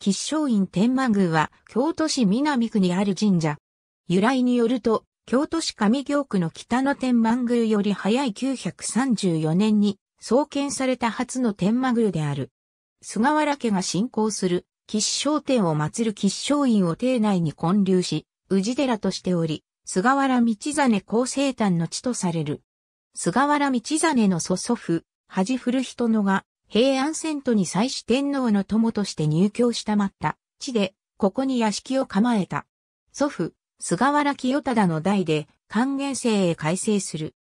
吉祥院天満宮は京都市南区にある神社。由来によると、京都市上京区の北の天満宮より早い934年に創建された初の天満宮である。菅原家が信仰する吉祥天を祀る吉祥院を邸内に建立し、宇治寺としており、菅原道真高生誕の地とされる。菅原道真の祖祖父、恥古人のが、平安遷都に際し天皇の友として入居したまった、地で、ここに屋敷を構えた。祖父、菅原清忠の代で、還元制へ改正する。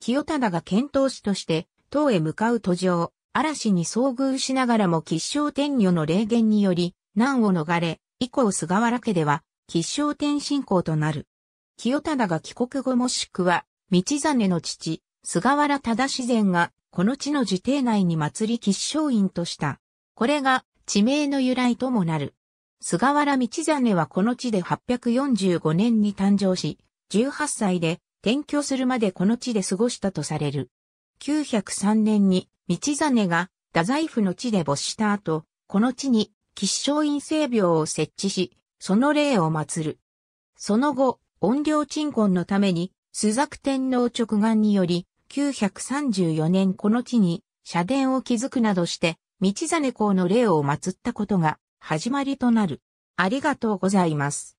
清忠が遣唐使として、唐へ向かう途上、嵐に遭遇しながらも吉祥天女の霊言により、難を逃れ、以降菅原家では、吉祥天信仰となる。清忠が帰国後もしくは、道真の父、菅原忠自然がこの地の自邸内に祭り吉祥院とした。これが地名の由来ともなる。菅原道真はこの地で845年に誕生し、18歳で転居するまでこの地で過ごしたとされる。903年に道真が太宰府の地で没した後、この地に吉祥院聖廟を設置し、その霊を祀る。その後、音量鎮魂のために、朱雀天皇直眼により、934年この地に社殿を築くなどして、道真公の霊を祀ったことが始まりとなる。ありがとうございます。